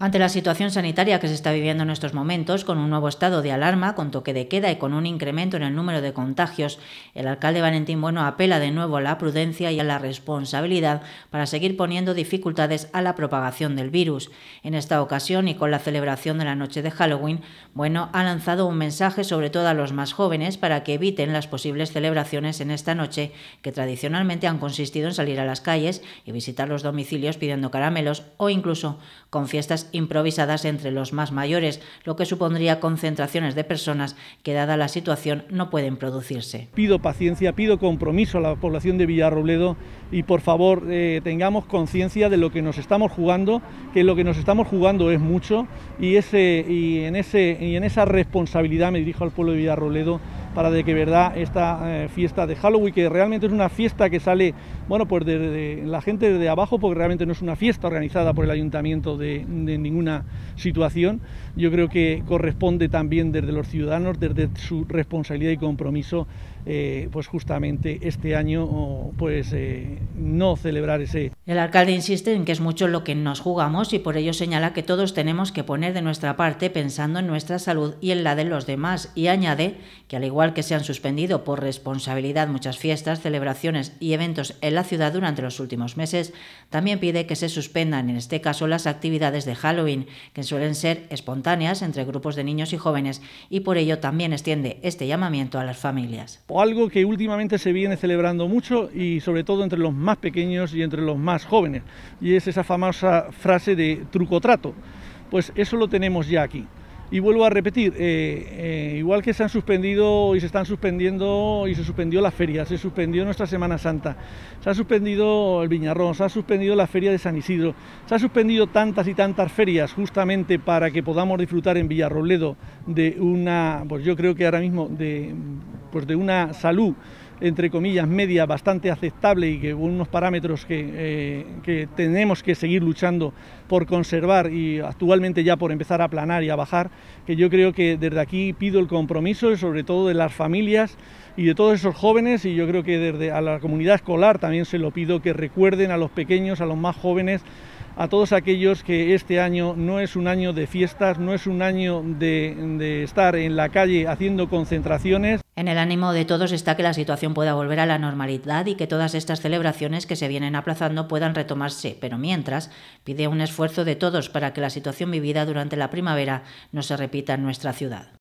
Ante la situación sanitaria que se está viviendo en estos momentos, con un nuevo estado de alarma, con toque de queda y con un incremento en el número de contagios, el alcalde Valentín Bueno apela de nuevo a la prudencia y a la responsabilidad para seguir poniendo dificultades a la propagación del virus. En esta ocasión y con la celebración de la noche de Halloween, Bueno ha lanzado un mensaje sobre todo a los más jóvenes para que eviten las posibles celebraciones en esta noche que tradicionalmente han consistido en salir a las calles y visitar los domicilios pidiendo caramelos o incluso con fiestas improvisadas entre los más mayores, lo que supondría concentraciones de personas que, dada la situación, no pueden producirse. Pido paciencia, pido compromiso a la población de Villarrobledo y, por favor, eh, tengamos conciencia de lo que nos estamos jugando, que lo que nos estamos jugando es mucho y, ese, y, en, y en esa responsabilidad me dirijo al pueblo de Villarrobledo para de que verdad esta eh, fiesta de Halloween, que realmente es una fiesta que sale, bueno, pues de, la gente de abajo, porque realmente no es una fiesta organizada por el ayuntamiento de, ninguna situación, yo creo que corresponde también desde los ciudadanos, desde su responsabilidad y compromiso, eh, pues justamente este año, pues eh, no celebrar ese. El alcalde insiste en que es mucho lo que nos jugamos y por ello señala que todos tenemos que poner de nuestra parte pensando en nuestra salud y en la de los demás y añade que al igual que se han suspendido por responsabilidad muchas fiestas, celebraciones y eventos en la ciudad durante los últimos meses, también pide que se suspendan en este caso las actividades de Halloween, que suelen ser espontáneas entre grupos de niños y jóvenes, y por ello también extiende este llamamiento a las familias. Algo que últimamente se viene celebrando mucho y sobre todo entre los más pequeños y entre los más jóvenes, y es esa famosa frase de truco trato. Pues eso lo tenemos ya aquí. Y vuelvo a repetir, eh, eh, igual que se han suspendido y se están suspendiendo y se suspendió la feria, se suspendió nuestra Semana Santa, se ha suspendido el Viñarrón, se ha suspendido la feria de San Isidro, se ha suspendido tantas y tantas ferias justamente para que podamos disfrutar en Villarrobledo de una, pues yo creo que ahora mismo de, pues de una salud entre comillas, media bastante aceptable y que unos parámetros eh, que, tenemos que seguir luchando por conservar y actualmente ya por empezar a planar y a bajar, que yo creo que desde aquí pido el compromiso sobre todo de las familias y de todos esos jóvenes y yo creo que desde a la comunidad escolar también se lo pido que recuerden a los pequeños, a los más jóvenes, a todos aquellos que este año no es un año de fiestas, no es un año de estar en la calle haciendo concentraciones. En el ánimo de todos está que la situación pueda volver a la normalidad y que todas estas celebraciones que se vienen aplazando puedan retomarse, pero mientras pide un esfuerzo de todos para que la situación vivida durante la primavera no se repita en nuestra ciudad.